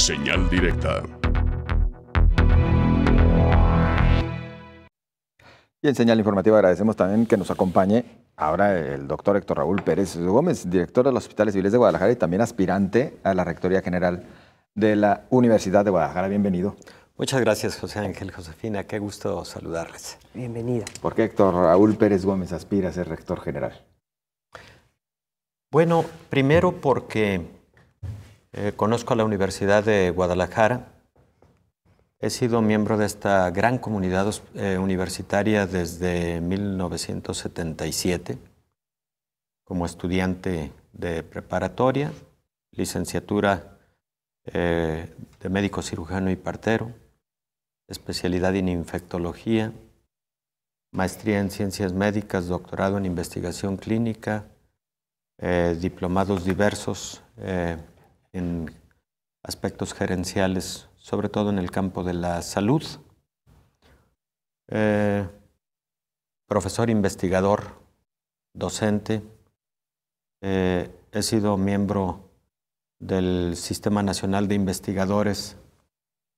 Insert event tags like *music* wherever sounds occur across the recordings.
Señal directa. Y en señal informativa agradecemos también que nos acompañe ahora el doctor Héctor Raúl Pérez Gómez, director de los Hospitales Civiles de Guadalajara y también aspirante a la Rectoría General de la Universidad de Guadalajara. Bienvenido. Muchas gracias, José Ángel Josefina. Qué gusto saludarles. Bienvenida. ¿Por qué Héctor Raúl Pérez Gómez aspira a ser rector general? Bueno, primero porque eh, conozco a la Universidad de Guadalajara. He sido miembro de esta gran comunidad eh, universitaria desde 1977, como estudiante de preparatoria, licenciatura eh, de médico cirujano y partero, especialidad en infectología, maestría en ciencias médicas, doctorado en investigación clínica, diplomados diversos aspectos gerenciales, sobre todo en el campo de la salud. Eh, profesor investigador, docente. Eh, he sido miembro del Sistema Nacional de Investigadores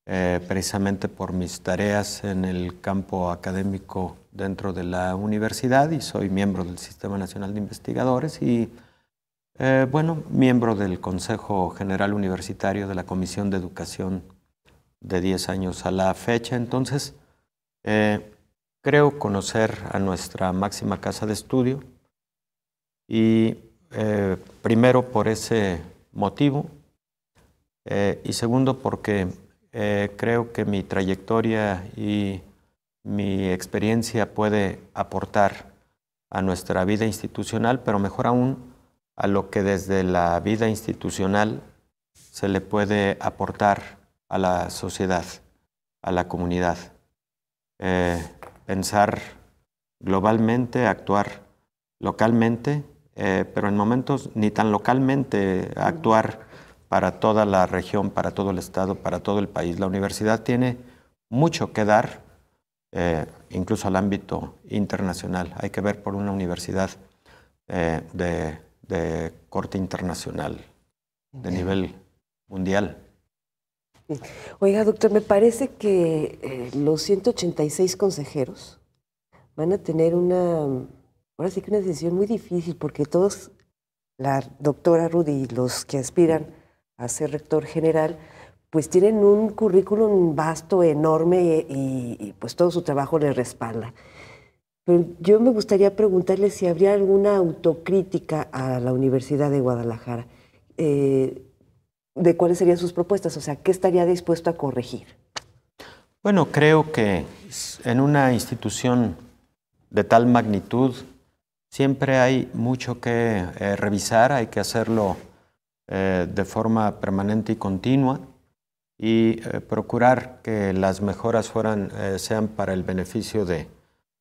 eh, precisamente por mis tareas en el campo académico dentro de la universidad y soy miembro del Sistema Nacional de Investigadores y eh, bueno, miembro del Consejo General Universitario de la Comisión de Educación de 10 años a la fecha, entonces eh, creo conocer a nuestra máxima casa de estudio y eh, primero por ese motivo y segundo porque creo que mi trayectoria y mi experiencia puede aportar a nuestra vida institucional, pero mejor aún a lo que desde la vida institucional se le puede aportar a la sociedad, a la comunidad. Eh, pensar globalmente, actuar localmente, eh, pero en momentos ni tan localmente actuar para toda la región, para todo el Estado, para todo el país. La universidad tiene mucho que dar, eh, incluso al ámbito internacional. Hay que ver por una universidad de de corte internacional, de nivel mundial. Oiga, doctor, me parece que eh, los 186 consejeros van a tener una, ahora sí que una decisión muy difícil, porque todos, la doctora Rudy y los que aspiran a ser rector general, pues tienen un currículum vasto, enorme, y, y pues todo su trabajo les respalda. Pues, yo me gustaría preguntarle si habría alguna autocrítica a la Universidad de Guadalajara eh, de cuáles serían sus propuestas, o sea, qué estaría dispuesto a corregir. Bueno, creo que en una institución de tal magnitud siempre hay mucho que eh, revisar, hay que hacerlo eh, de forma permanente y continua y procurar que las mejoras fueran, sean para el beneficio de,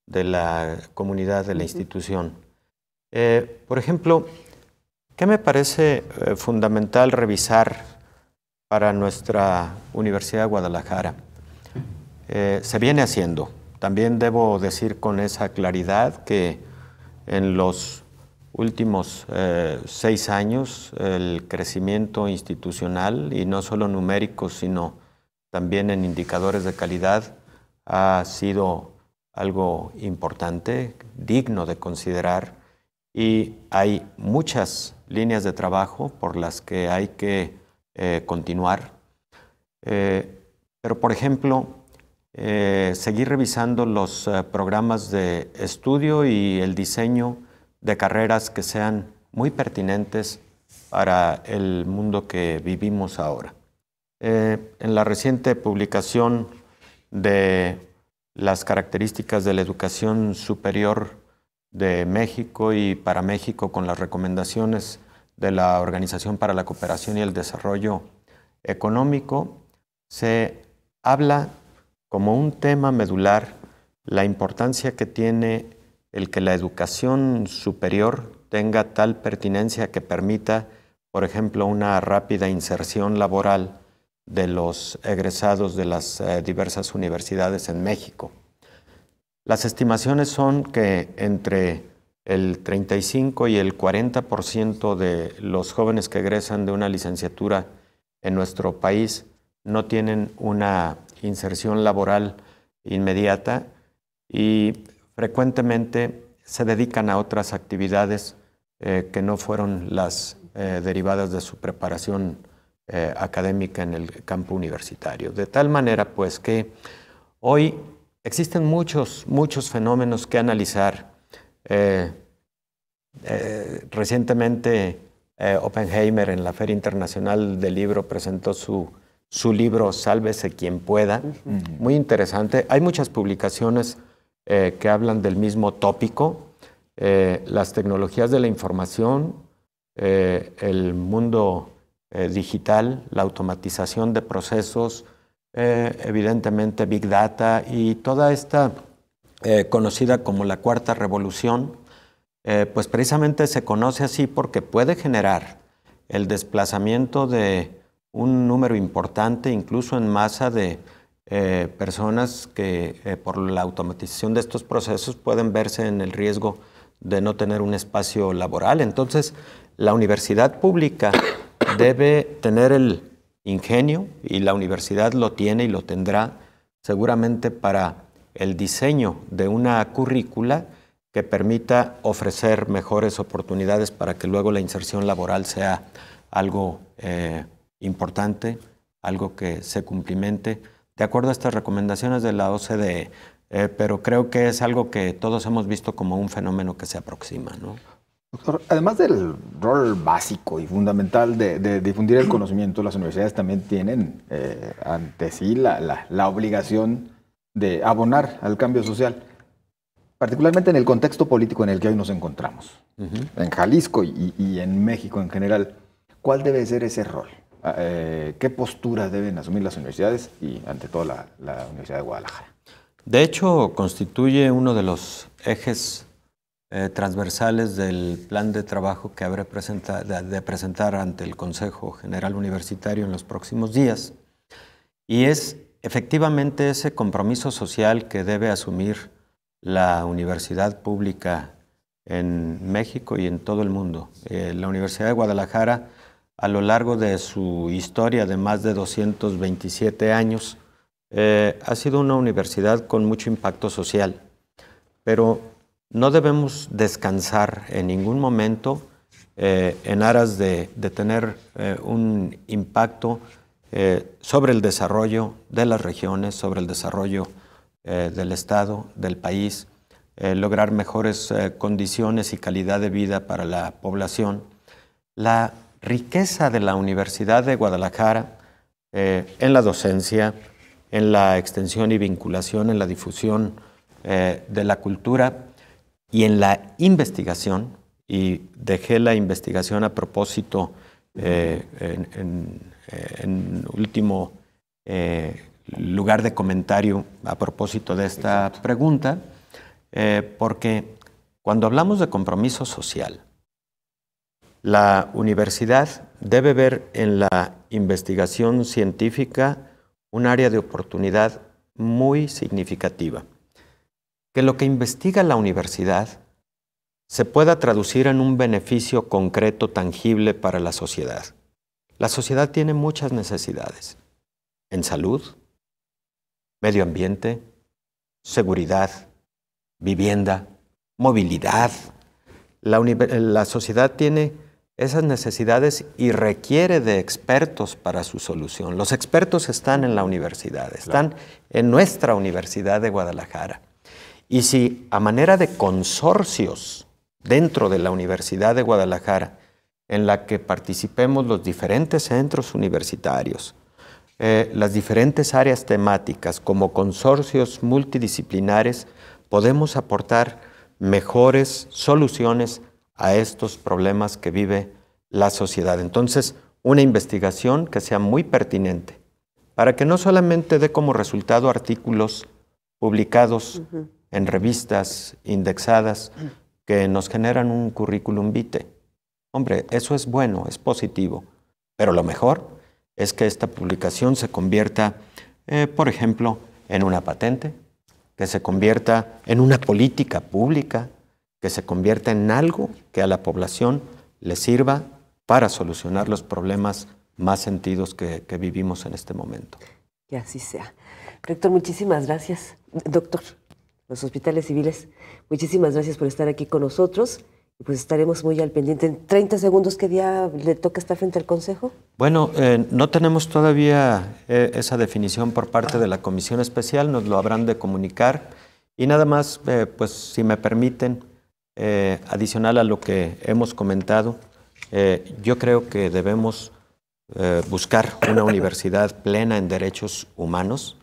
de la comunidad, de la institución. Eh, por ejemplo, ¿qué me parece eh, fundamental revisar para nuestra Universidad de Guadalajara? Eh, se viene haciendo. También debo decir con esa claridad que en los últimos seis años el crecimiento institucional, y no solo numérico, sino también en indicadores de calidad, ha sido algo importante, digno de considerar, y hay muchas líneas de trabajo por las que hay que eh, continuar. Eh, pero, por ejemplo, eh, seguir revisando los programas de estudio y el diseño de carreras que sean muy pertinentes para el mundo que vivimos ahora. en la reciente publicación de las características de la educación superior de México y para México con las recomendaciones de la Organización para la Cooperación y el Desarrollo Económico, se habla como un tema medular la importancia que tiene el que la educación superior tenga tal pertinencia que permita, por ejemplo, una rápida inserción laboral de los egresados de las eh, diversas universidades en México. Las estimaciones son que entre el 35 y el 40% de los jóvenes que egresan de una licenciatura en nuestro país no tienen una inserción laboral inmediata y frecuentemente se dedican a otras actividades eh, que no fueron las eh, derivadas de su preparación eh, académica en el campo universitario. De tal manera, pues, que hoy existen muchos, muchos fenómenos que analizar. Eh, eh, recientemente, Oppenheimer en la Feria Internacional del Libro presentó su, su libro Sálvese quien pueda, muy interesante. Hay muchas publicaciones que hablan del mismo tópico, las tecnologías de la información, el mundo eh, digital, la automatización de procesos, eh, evidentemente Big Data y toda esta eh, conocida como la cuarta revolución, pues precisamente se conoce así porque puede generar el desplazamiento de un número importante, incluso en masa de personas que por la automatización de estos procesos pueden verse en el riesgo de no tener un espacio laboral. Entonces, la universidad pública debe tener el ingenio, y la universidad lo tiene y lo tendrá seguramente para el diseño de una currícula que permita ofrecer mejores oportunidades para que luego la inserción laboral sea algo eh, importante, algo que se cumplimente, de acuerdo a estas recomendaciones de la OCDE. Eh, pero creo que es algo que todos hemos visto como un fenómeno que se aproxima. ¿no? Doctor, además del rol básico y fundamental de, difundir el *clears throat* conocimiento, las universidades también tienen eh, ante sí la, obligación de abonar al cambio social, particularmente en el contexto político en el que hoy nos encontramos, en Jalisco y, en México en general. ¿Cuál debe ser ese rol? Ah, eh, ¿Qué postura deben asumir las universidades y ante todo la, la Universidad de Guadalajara? De hecho, constituye uno de los ejes eh, transversales del plan de trabajo que habré de, presentar ante el Consejo General Universitario en los próximos días. Y es efectivamente ese compromiso social que debe asumir la universidad pública en México y en todo el mundo. Eh, la Universidad de Guadalajara, a lo largo de su historia de más de 227 años, eh, ha sido una universidad con mucho impacto social, pero no debemos descansar en ningún momento eh, en aras de, tener eh, un impacto eh, sobre el desarrollo de las regiones, sobre el desarrollo del Estado, del país, lograr mejores condiciones y calidad de vida para la población. La riqueza de la Universidad de Guadalajara en la docencia, en la extensión y vinculación, en la difusión de la cultura, y en la investigación, y dejé la investigación a propósito eh, eh, en, último eh, lugar de comentario a propósito de esta pregunta, porque cuando hablamos de compromiso social, la universidad debe ver en la investigación científica un área de oportunidad muy significativa que lo que investiga la universidad se pueda traducir en un beneficio concreto, tangible para la sociedad. La sociedad tiene muchas necesidades. En salud, medio ambiente, seguridad, vivienda, movilidad. La, sociedad tiene esas necesidades y requiere de expertos para su solución. Los expertos están en la universidad, están en nuestra Universidad de Guadalajara. Y si a manera de consorcios dentro de la Universidad de Guadalajara, en la que participemos los diferentes centros universitarios, eh, las diferentes áreas temáticas como consorcios multidisciplinares, podemos aportar mejores soluciones a estos problemas que vive la sociedad. Entonces, una investigación que sea muy pertinente, para que no solamente dé como resultado artículos publicados en revistas indexadas que nos generan un currículum vitae. Hombre, eso es bueno, es positivo, pero lo mejor es que esta publicación se convierta, eh, por ejemplo, en una patente, que se convierta en una política pública, que se convierta en algo que a la población le sirva para solucionar los problemas más sentidos que, que vivimos en este momento. Que así sea. Rector, muchísimas gracias. Doctor los hospitales civiles. Muchísimas gracias por estar aquí con nosotros pues estaremos muy al pendiente. ¿En 30 segundos qué día le toca estar frente al Consejo? Bueno, eh, no tenemos todavía eh, esa definición por parte de la Comisión Especial, nos lo habrán de comunicar. Y nada más, eh, pues si me permiten, adicional a lo que hemos comentado, yo creo que debemos buscar una universidad plena en derechos humanos,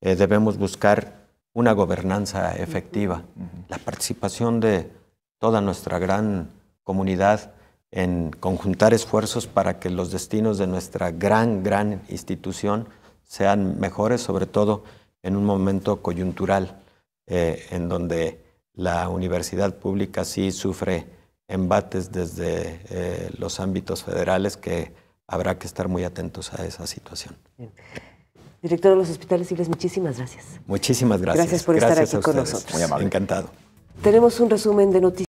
debemos buscar una gobernanza efectiva. La participación de toda nuestra gran comunidad en conjuntar esfuerzos para que los destinos de nuestra gran, gran institución sean mejores, sobre todo en un momento coyuntural eh, en donde la universidad pública sí sufre embates desde eh, los ámbitos federales que habrá que estar muy atentos a esa situación. Director de los Hospitales Civiles, muchísimas gracias. Muchísimas gracias. Gracias por estar aquí con nosotros. Muy amable. Encantado. Tenemos un resumen de noticias.